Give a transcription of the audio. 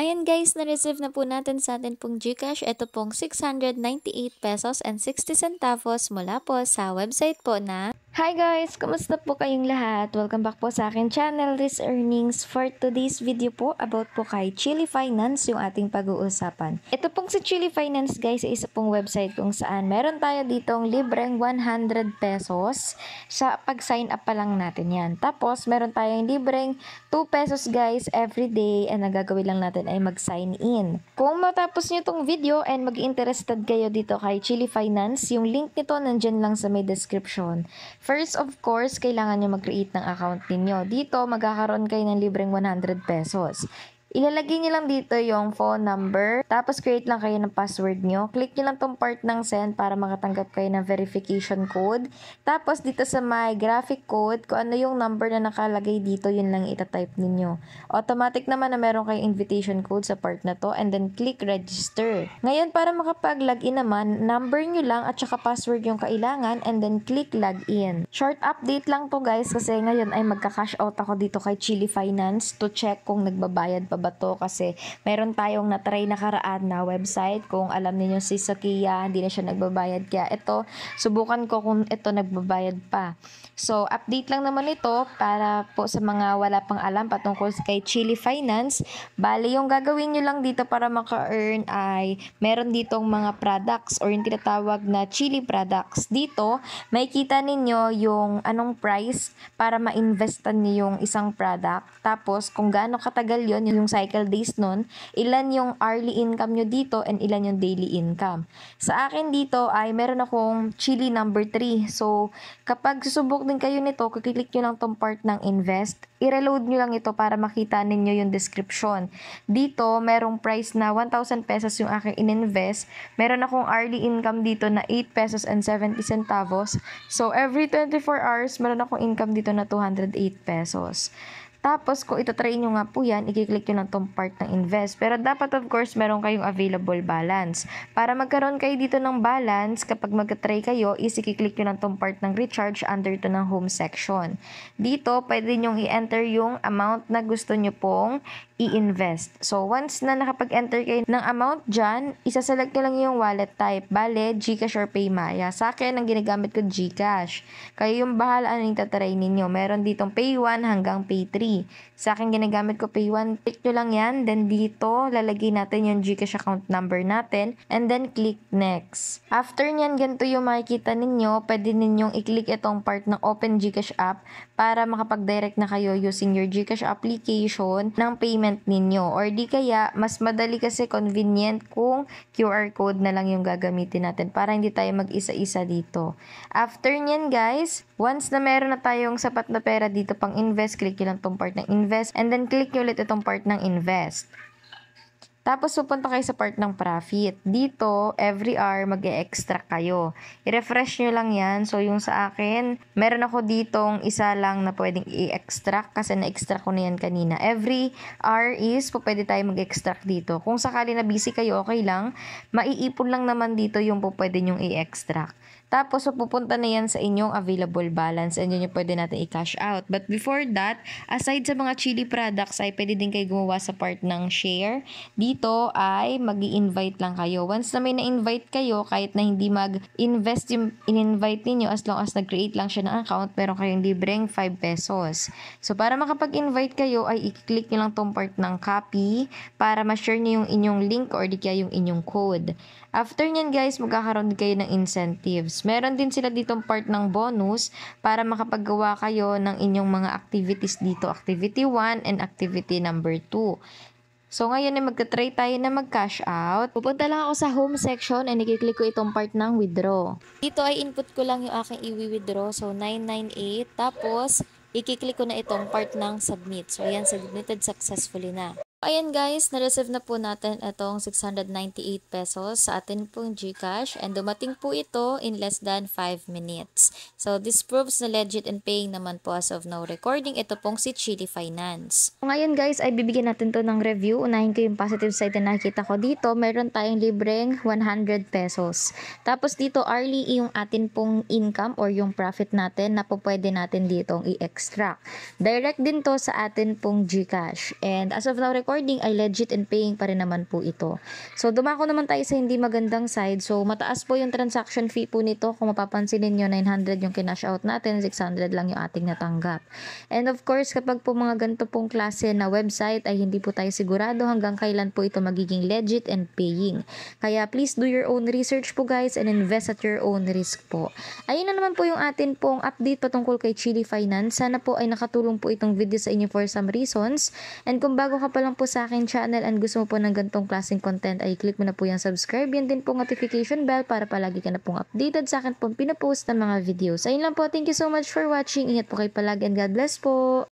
Ayan guys, na-receive na po natin sa atin pong Gcash. Ito pong 698 pesos and 60 centavos mula po sa website po na Hi guys! Kumusta po kayong lahat? Welcome back po sa akin channel, This Earnings. For today's video po, about po kay Chili Finance yung ating pag-uusapan. Ito pong si Chili Finance guys, isa pong website kung saan meron tayo ditong libreng 100 pesos sa pag-sign up pa lang natin yan. Tapos, meron tayong libreng 2 pesos guys every day and ang gagawin lang natin ay mag-sign in. Kung matapos nyo itong video and mag-interested kayo dito kay Chili Finance, yung link nito nandyan lang sa may description. First, of course, kailangan nyo mag-create ng account ninyo. Dito, magkakaroon kayo ng libreng 100 pesos. Ilalagay niyo lang dito yung phone number, tapos create lang kayo ng password niyo. Click niyo lang tong part ng send para makatanggap kayo ng verification code. Tapos dito sa my graphic code, kung ano yung number na nakalagay dito, yun lang itatype ninyo. Automatic naman na meron kayong invitation code sa part na to and then click register. Ngayon, para makapag-login naman, number nyo lang at saka password yung kailangan and then click login. Short update lang to guys kasi ngayon ay magka-cash out ako dito kay Chili Finance to check kung nagbabayad pa bato kasi meron tayong natry nakaraan na website. Kung alam niyo si Sakia, hindi na siya nagbabayad. Kaya ito, subukan ko kung ito nagbabayad pa. So, update lang naman ito para po sa mga wala pang alam patungkol kay Chili Finance. Bali, yung gagawin nyo lang dito para maka-earn ay meron ditong mga products or yung tinatawag na chili products. Dito, may kita ninyo yung anong price para ma-investan niyo yung isang product. Tapos, kung gaano katagal yon yung cycle days nun, ilan yung hourly income nyo dito and ilan yung daily income. Sa akin dito ay meron akong chili number 3. So, kapag susubok din kayo nito, kiklik nyo lang tong part ng invest. I-reload nyo lang ito para makita ninyo yung description. Dito, merong price na 1,000 pesos yung aking in-invest. Meron akong hourly income dito na 8 pesos and 70 centavos. So, every 24 hours, meron akong income dito na 208 pesos. Tapos, kung itatry nyo nga po yan, i-click nyo lang tong part ng invest. Pero dapat of course, meron kayong available balance. Para magkaroon kayo dito ng balance, kapag magka-try kayo, is i-click nyo lang tong part ng recharge under to ng home section. Dito, pwede nyo i-enter yung amount na gusto nyo pong i-invest. So, once na nakapag-enter kayo ng amount dyan, isa-select nyo lang yung wallet type. Bale, Gcash or Paymaya. Sa akin, ang ginagamit ko Gcash. Kayo yung bahala anong itatry ninyo. Meron ditong Pay 1 hanggang Pay 3. Shopee. Sa akin, ginagamit ko Payone. Click nyo lang yan. Then dito, lalagay natin yung Gcash account number natin. And then click next. After nyan, ganito yung makikita ninyo. Pwede ninyong i-click itong part ng Open Gcash app para makapag-direct na kayo using your Gcash application ng payment ninyo. Or di kaya, mas madali kasi convenient kung QR code na lang yung gagamitin natin para hindi tayo mag-isa-isa dito. After nyan guys, Once na meron na tayong sapat na pera dito pang invest, click nyo lang itong part ng invest and then click nyo ulit itong part ng invest. Tapos pupunta kayo sa part ng profit. Dito, every hour mag -e extract kayo. I-refresh nyo lang yan. So, yung sa akin, meron ako ditong isa lang na pwedeng i-extract kasi na-extract ko na yan kanina. Every hour is, po pwede tayo mag-extract dito. Kung sakali na busy kayo, okay lang. Maiipon lang naman dito yung po nyong i-extract. Tapos, pupunta na yan sa inyong available balance and yun yung pwede natin i-cash out. But before that, aside sa mga chili products, ay pwede din kayo gumawa sa part ng share. Dito ay mag invite lang kayo. Once na may na-invite kayo, kahit na hindi mag-invest yung in-invite ninyo, as long as nag-create lang siya ng account, pero kayong libreng 5 pesos. So, para makapag-invite kayo, ay i-click nyo lang tong part ng copy para ma-share nyo yung inyong link or di kaya yung inyong code. After nyan guys, magkakaroon kayo ng incentives. Meron din sila ditong part ng bonus para makapaggawa kayo ng inyong mga activities dito. Activity 1 and activity number 2. So, ngayon ay magta-try tayo na mag-cash out. Pupunta lang ako sa home section and i-click ko itong part ng withdraw. Dito ay input ko lang yung aking iwi withdraw So, 998. Tapos, i-click ko na itong part ng submit. So, ayan, submitted successfully na. Ayan guys, na-receive na po natin itong 698 pesos sa atin pong GCash and dumating po ito in less than 5 minutes. So this proves na legit and paying naman po as of now recording ito pong si Chili Finance. Ngayon guys ay bibigyan natin to ng review. Unahin ko yung positive side na nakita ko dito. Meron tayong libreng 100 pesos. Tapos dito early yung atin pong income or yung profit natin na po pwede natin ditong i-extract. Direct din to sa atin pong GCash. And as of now recording recording ay legit and paying pa rin naman po ito. So dumako naman tayo sa hindi magandang side. So mataas po yung transaction fee po nito. Kung mapapansin ninyo 900 yung kinash out natin, 600 lang yung ating natanggap. And of course kapag po mga ganito pong klase na website ay hindi po tayo sigurado hanggang kailan po ito magiging legit and paying. Kaya please do your own research po guys and invest at your own risk po. Ayun na naman po yung atin pong update patungkol kay Chili Finance. Sana po ay nakatulong po itong video sa inyo for some reasons. And kung bago ka pa lang po sa akin channel and gusto mo po ng ganitong klaseng content ay click mo na po yung subscribe. Yan din po notification bell para palagi ka na pong updated sa akin pong pinapost ng mga videos. Ayun lang po. Thank you so much for watching. Ingat po kayo palagi and God bless po.